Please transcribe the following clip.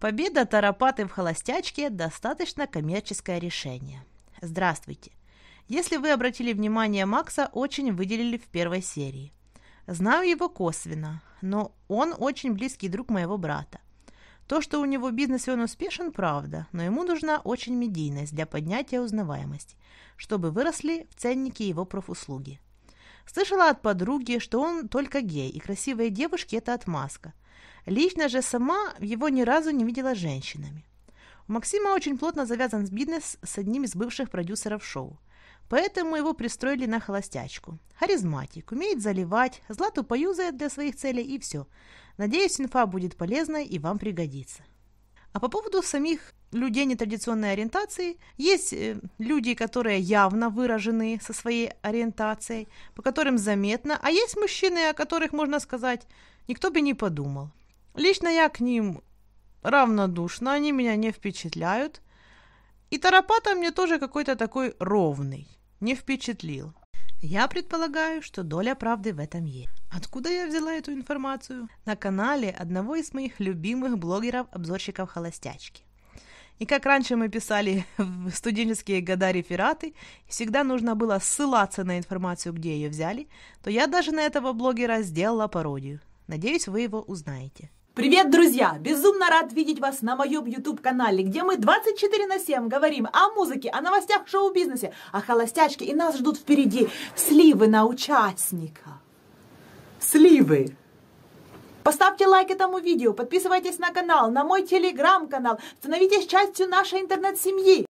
Победа Тарапаты в холостячке – достаточно коммерческое решение. Здравствуйте. Если вы обратили внимание, Макса очень выделили в первой серии. Знаю его косвенно, но он очень близкий друг моего брата. То, что у него бизнес и он успешен, правда, но ему нужна очень медийность для поднятия узнаваемости, чтобы выросли в ценнике его профуслуги. Слышала от подруги, что он только гей, и красивые девушки – это отмазка. Лично же сама его ни разу не видела женщинами. У Максима очень плотно завязан бизнес с одним из бывших продюсеров шоу. Поэтому его пристроили на холостячку. Харизматик, умеет заливать, злату поюзает для своих целей и все. Надеюсь, инфа будет полезной и вам пригодится. А по поводу самих людей нетрадиционной ориентации, есть э, люди, которые явно выражены со своей ориентацией, по которым заметно, а есть мужчины, о которых можно сказать, никто бы не подумал. Лично я к ним равнодушна, они меня не впечатляют. И Тарапата мне тоже какой-то такой ровный, не впечатлил. Я предполагаю, что доля правды в этом есть. Откуда я взяла эту информацию? На канале одного из моих любимых блогеров-обзорщиков «Холостячки». И как раньше мы писали в студенческие года рефераты, всегда нужно было ссылаться на информацию, где ее взяли, то я даже на этого блогера сделала пародию. Надеюсь, вы его узнаете. Привет, друзья! Безумно рад видеть вас на моем YouTube-канале, где мы 24 на 7 говорим о музыке, о новостях в шоу-бизнесе, о холостячке, и нас ждут впереди сливы на участников сливы. Поставьте лайк этому видео, подписывайтесь на канал, на мой телеграм-канал, становитесь частью нашей интернет-семьи.